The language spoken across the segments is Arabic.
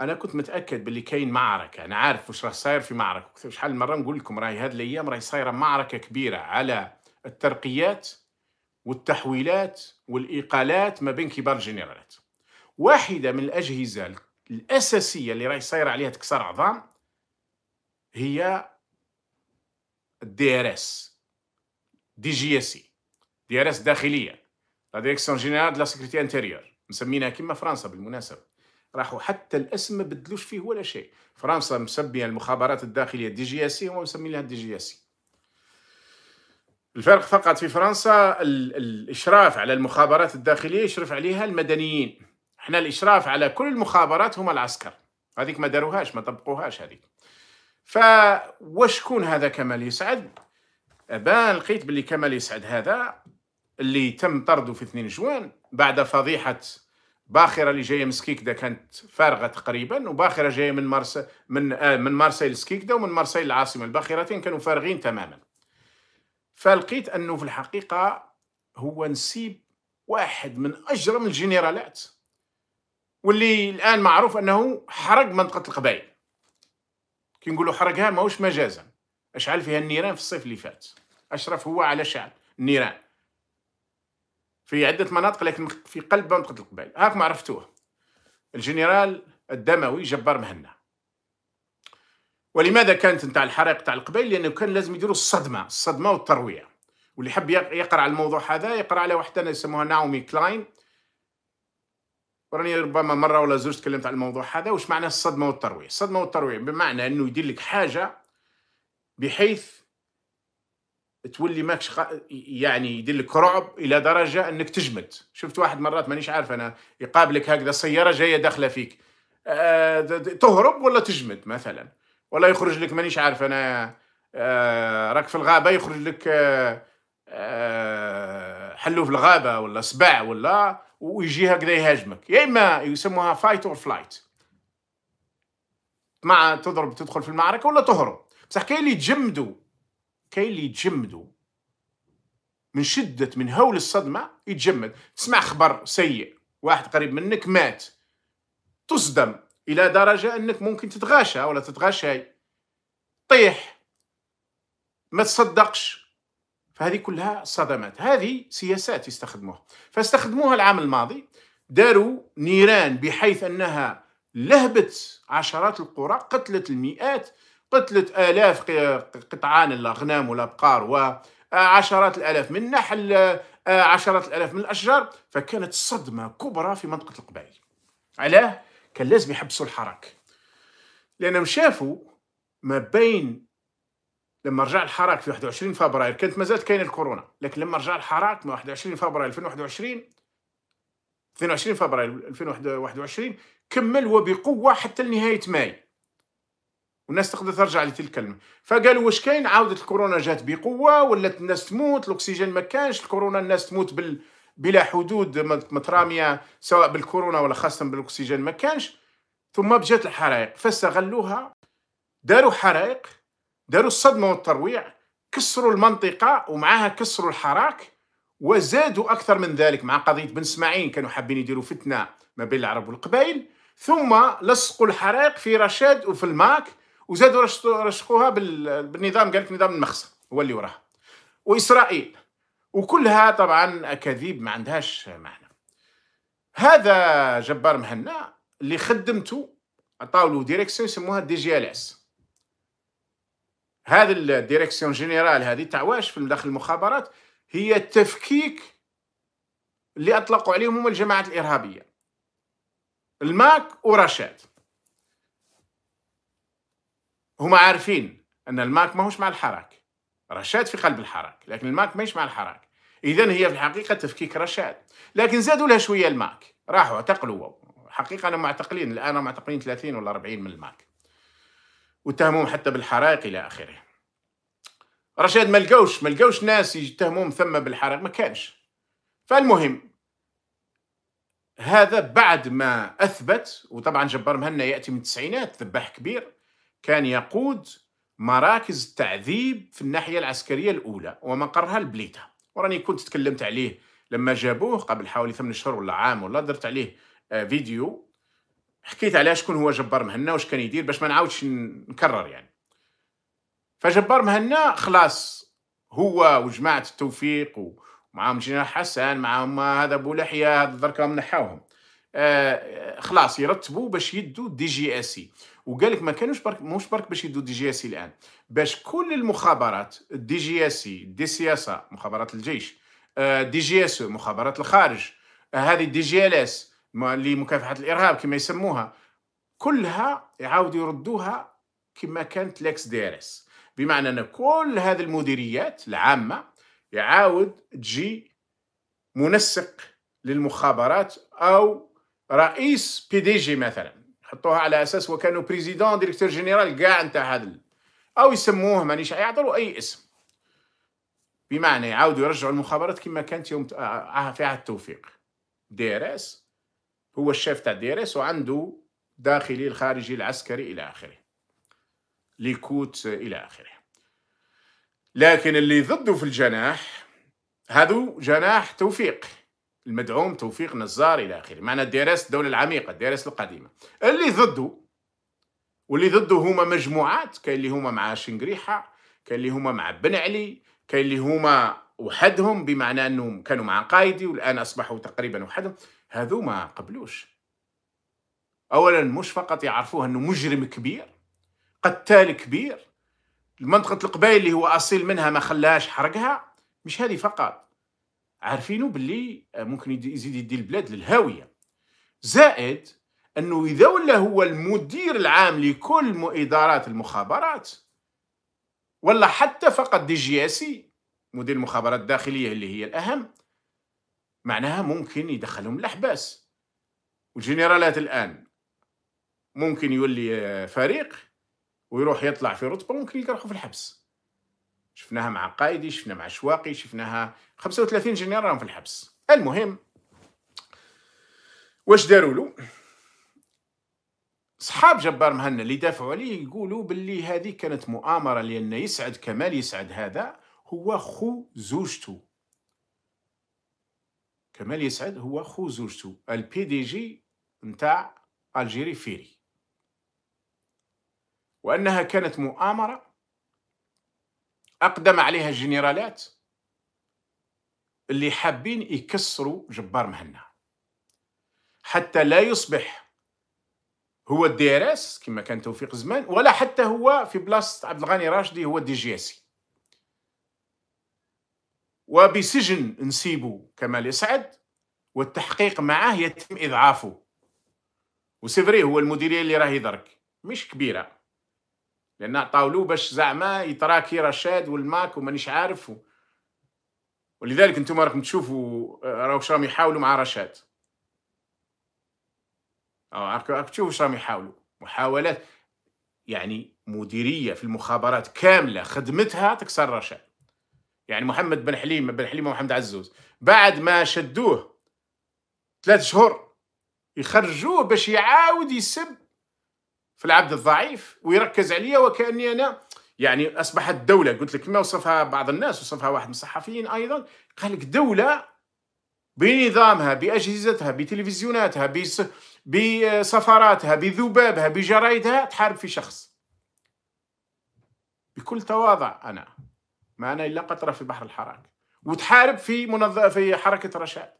انا كنت متاكد باللي كاين معركه انا عارف واش راه صاير في معركه شحال مره نقول لكم راهي هاد الايام راهي صايره معركه كبيره على الترقيات والتحويلات والاقالات ما بين كبار الجنرالات واحده من الاجهزه الاساسيه اللي راهي صايره عليها تكسر عظام هي الدي ار اس دي جي اس دي ار اس داخليه لا ديريكسيون جينيرال دو لا سيكريتي انتيريور مسمينها كيما فرنسا بالمناسبه راحوا حتى الاسم ما بدلوش فيه ولا شيء فرنسا مسميه المخابرات الداخليه دي جي اس هم هم لها دي جي اس الفرق فقط في فرنسا الاشراف على المخابرات الداخليه يشرف عليها المدنيين احنا الاشراف على كل المخابرات هما العسكر هذيك ما داروهاش ما طبقوهاش هذيك فوشكون هذا كمال يسعد ابان لقيت باللي كمال يسعد هذا اللي تم طرده في 2 جوان بعد فضيحه باخره اللي جايه من سكيكدا كانت فارغه تقريبا وباخره جايه من مارس من آه من مارسيل سكيكدا ومن مارسيل العاصمه الباخرتين كانوا فارغين تماما فلقيت انه في الحقيقه هو نسيب واحد من اجرم الجنرالات واللي الان معروف انه حرق منطقه القبائل كي نقولوا حرقها ماهوش مجازا اشعل فيها النيران في الصيف اللي فات اشرف هو على شعب النيران في عدة مناطق لكن في قلب منطقة القبائل هاكم عرفتوه الجنرال الدموي جبار مهنا ولماذا كانت نتاع الحرائق تاع القبائل لأنه كان لازم يديروا الصدمة الصدمة والتروية واللي حب يقرأ على الموضوع هذا يقرأ على واحدة يسموها ناومي كلاين وراني ربما مرة ولا زوج تكلمت على الموضوع هذا وش معنى الصدمة والتروية الصدمة والتروية بمعنى أنه يدير لك حاجة بحيث تولي ماكش خ... يعني يدلك رعب الى درجه انك تجمد شفت واحد مرات مانيش عارف انا يقابلك هكذا سياره جايه داخله فيك أه... تهرب ولا تجمد مثلا ولا يخرج لك مانيش عارف انا أه... راك في الغابه يخرج لك أه... أه... حلو في الغابه ولا سبع ولا ويجي هكذا يهاجمك يا اما يسموها فايت اور فلايت مع تضرب تدخل في المعركه ولا تهرب بصح كاين اللي يتجمدوا كاين اللي يتجمدوا من شده من هول الصدمه يتجمد تسمع خبر سيء واحد قريب منك مات تصدم الى درجه انك ممكن تتغاشى ولا تتغاشى طيح ما تصدقش فهذه كلها صدمات هذه سياسات يستخدموها فاستخدموها العام الماضي داروا نيران بحيث انها لهبت عشرات القرى قتلت المئات قتلت آلاف قطعان الأغنام والأبقار وعشرات آه، الآلاف من نحل آه، عشرات الآلاف من الأشجار فكانت صدمة كبرى في منطقة القبائل علاه؟ كان لازم يحبسوا الحراك لأنهم شافوا ما بين لما رجع الحراك في 21 فبراير كانت مازالت كاينه الكورونا لكن لما رجع الحراك من 21 فبراير 2021 22 فبراير 2021 كمل وبقوه حتى لنهايه ماي والناس تقدر ترجع لتلك الكلمه فقالوا واش كاين عاودت الكورونا جات بقوه ولات الناس تموت الاكسجين ما كانش الكورونا الناس تموت بال بلا حدود متراميه سواء بالكورونا ولا خاصه بالاكسجين ما كانش ثم بجات الحرائق فاستغلوها داروا حرائق داروا الصدمه والترويع كسروا المنطقه ومعها كسروا الحراك وزادوا اكثر من ذلك مع قضيه بن اسماعيل كانوا حابين يديروا فتنه ما بين العرب والقبائل ثم لصقوا الحرائق في رشاد وفي الماك وزادوا رشقوها بالنظام قال لك نظام المخزن هو اللي وراها واسرائيل وكلها طبعا اكاذيب ما عندهاش معنى هذا جبار مهنا اللي خدمته عطاولو ديريكسيون يسموها دي جي ال اس هذه الديريكسيون جينيرال هذه تاع واش في داخل المخابرات هي التفكيك اللي اطلقوا عليهم هما الجماعات الارهابيه الماك ورشاد هما عارفين ان الماك ماهوش مع الحراك رشاد في قلب الحراك لكن الماك ماهيش مع الحراك اذا هي في الحقيقه تفكيك رشاد لكن زادوا لها شويه الماك راحوا اعتقلوا حقيقه انا معتقلين الان معتقلين 30 ولا 40 من الماك واتهموهم حتى بالحرائق الى اخره رشاد ما لقوش ما لقوش ناس يتهموهم ثم بالحرائق ما كانش فالمهم هذا بعد ما اثبت وطبعا جبار مهنا ياتي من التسعينات ذباح كبير كان يقود مراكز التعذيب في الناحية العسكرية الأولى ومقرها البليتا وراني كنت تكلمت عليه لما جابوه قبل حوالي ثمان شهور ولا عام ولا درت عليه آه، فيديو حكيت على شكون هو جبار مهنا واش كان يدير باش ما نعاودش نكرر يعني فجبار مهنا خلاص هو وجماعة التوفيق ومعاهم جناح حسن معاهم هذا بولحية هذا دركا نحاوهم آه، خلاص يرتبوا باش يدوا دي جي اس اي e. وقال لك ما كانوش برك مش برك باش يدوا دي جي اس اي الان باش كل المخابرات الدي جي اس سي دي سياسه مخابرات الجيش دي جي اس مخابرات الخارج آه، هذه دي جي ال اس لمكافحه الارهاب كما يسموها كلها يعاودوا يردوها كما كانت لاكس دي ار اس بمعنى ان كل هذه المديريات العامه يعاود تجي منسق للمخابرات او رئيس بي دي جي مثلا حطوها على اساس وكانوا بريزيدون ديريكتور جينيرال كاع نتاع هذا او يسموه مانيش يعطوا اي اسم بمعنى يعاودوا يرجعوا المخابرات كما كانت يوم آه، في عهد توفيق دي هو الشيف تاع دي وعنده داخلي الخارجي العسكري الى اخره ليكوت الى اخره لكن اللي ضده في الجناح هذو جناح توفيق المدعوم توفيق نزار الى اخره معنا دارس الدوله العميقه دارس القديمه اللي ضده واللي ضده هما مجموعات كاين اللي هما مع شنقريحه كاين اللي هما مع بن علي كاين اللي هما وحدهم بمعنى انهم كانوا مع قايدي والان اصبحوا تقريبا وحدهم هذو ما قبلوش اولا مش فقط يعرفوه انه مجرم كبير قتال كبير المنطقه القبائل اللي هو اصيل منها ما خلاش حرقها مش هذه فقط عارفينه باللي آه، ممكن يزيد يدي البلاد للهاويه زائد انه اذا ولا هو المدير العام لكل ادارات المخابرات ولا حتى فقط دي جي اسي مدير المخابرات الداخليه اللي هي الاهم معناها ممكن يدخلهم الاحباس والجنرالات الان ممكن يولي آه، فريق ويروح يطلع في رتبه ممكن يروحوا في الحبس شفناها مع قائدي شفناها مع شواقي شفناها 35 جنرال راهم في الحبس المهم واش داروا له صحاب جبار مهنا اللي دافعوا عليه يقولوا باللي هذه كانت مؤامره لان يسعد كمال يسعد هذا هو خو زوجته كمال يسعد هو خو زوجته البي دي جي نتاع الجيري فيري وانها كانت مؤامره اقدم عليها الجنرالات اللي حابين يكسروا جبار مهنا حتى لا يصبح هو الدي ار اس كما كان توفيق زمان ولا حتى هو في بلاصه عبد الغني راشدي هو الدي جي وبسجن نسيبو كمال يسعد والتحقيق معاه يتم اضعافه وسيفري هو المديريه اللي راهي درك مش كبيره لان طاولوه باش زعما يتراكي رشاد والماك ومانيش عارف و... ولذلك انتم راكم تشوفوا آه، راه واش راهم يحاولوا مع رشاد آه، راك تشوفوا واش راهم يحاولوا محاولات يعني مديريه في المخابرات كامله خدمتها تكسر رشاد يعني محمد بن حليم بن حليم ومحمد عزوز بعد ما شدوه ثلاث شهور يخرجوه باش يعاود يسب في العبد الضعيف ويركز عليا وكاني انا يعني اصبحت دوله قلت لك ما وصفها بعض الناس وصفها واحد من الصحفيين ايضا قال لك دوله بنظامها باجهزتها بتلفزيوناتها بسفراتها بسفاراتها بذبابها بجرايدها تحارب في شخص بكل تواضع انا ما انا الا قطره في بحر الحراك وتحارب في منظ... في حركه رشاد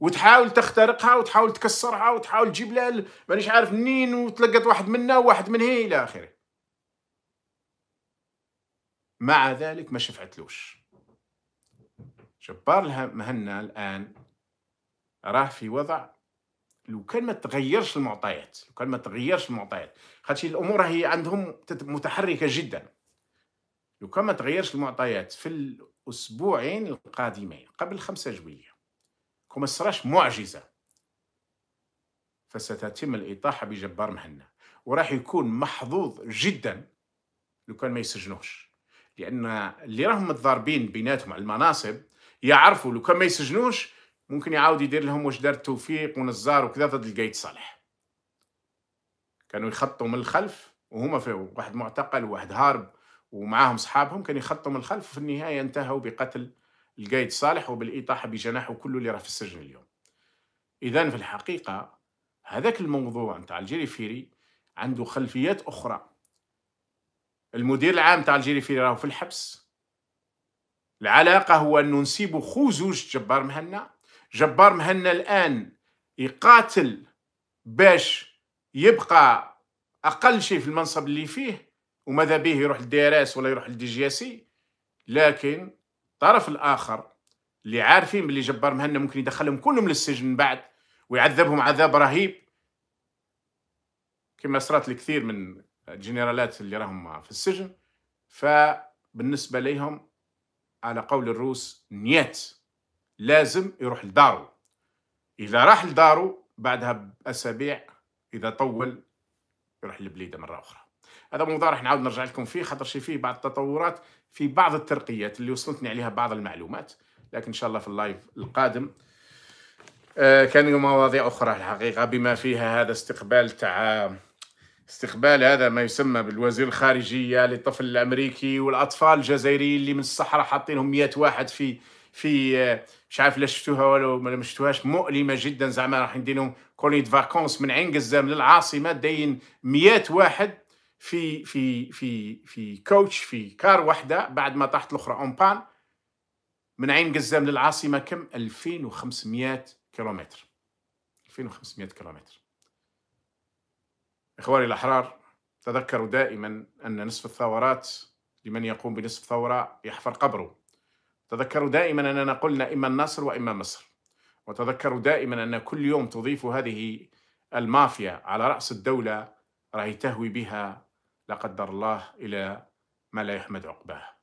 وتحاول تخترقها وتحاول تكسرها وتحاول تجيب لها مانيش عارف منين وتلقط واحد منا وواحد من هي الى اخره مع ذلك ما شفعتلوش جبار مهنا الان راه في وضع لو كان ما تغيرش المعطيات لو كان ما تغيرش المعطيات خاطش الامور هي عندهم متحركه جدا لو كان ما تغيرش المعطيات في الاسبوعين القادمين قبل 5 جويليه كما صراش معجزه فستتم الاطاحه بجبار مهنا وراح يكون محظوظ جدا لو كان ما يسجنوش لان اللي راهم متضاربين بيناتهم على المناصب يعرفوا لو كان ما يسجنوش ممكن يعاود يدير لهم واش دار توفيق ونزار وكذا ضد القايد صالح كانوا يخطوا من الخلف وهما في واحد معتقل وواحد هارب ومعاهم صحابهم كانوا يخطوا من الخلف وفي النهايه انتهوا بقتل القايد صالح وبالإطاحة بجناحه كله اللي راه في السجن اليوم إذا في الحقيقة هذاك الموضوع نتاع فيري عنده خلفيات أخرى المدير العام تاع الجيري فيري راهو في الحبس العلاقة هو أنه نسيبوا خو زوج جبار مهنا جبار مهنا الآن يقاتل باش يبقى أقل شيء في المنصب اللي فيه وماذا به يروح للدي ولا يروح للدي لكن الطرف الاخر اللي عارفين باللي جبار مهنا ممكن يدخلهم كلهم للسجن من بعد ويعذبهم عذاب رهيب كما صرات لكثير من الجنرالات اللي راهم في السجن فبالنسبة ليهم على قول الروس نيات لازم يروح لدارو إذا راح لدارو بعدها بأسابيع إذا طول يروح لبليده مرة أخرى هذا موضوع راح نعاود نرجع لكم فيه خاطر شي فيه بعض التطورات في بعض الترقيات اللي وصلتني عليها بعض المعلومات لكن ان شاء الله في اللايف القادم كانوا آه، كان مواضيع اخرى الحقيقه بما فيها هذا استقبال تاع استقبال هذا ما يسمى بالوزير الخارجيه للطفل الامريكي والاطفال الجزائريين اللي من الصحراء حاطينهم 100 واحد في في آه، مش عارف لا شفتوها ولا ما شفتوهاش مؤلمه جدا زعما راح نديرهم كوليد فاكونس من عين قزام للعاصمه داين 100 واحد في في في في كوتش في كار واحده بعد ما طاحت الاخرى اون بان من عين قزام للعاصمه كم 2500 كيلومتر 2500 كيلومتر اخواني الاحرار تذكروا دائما ان نصف الثورات لمن يقوم بنصف ثوره يحفر قبره تذكروا دائما اننا قلنا اما النصر واما مصر وتذكروا دائما ان كل يوم تضيف هذه المافيا على راس الدوله راهي تهوي بها لا قدر الله إلى ما لا يحمد عقباه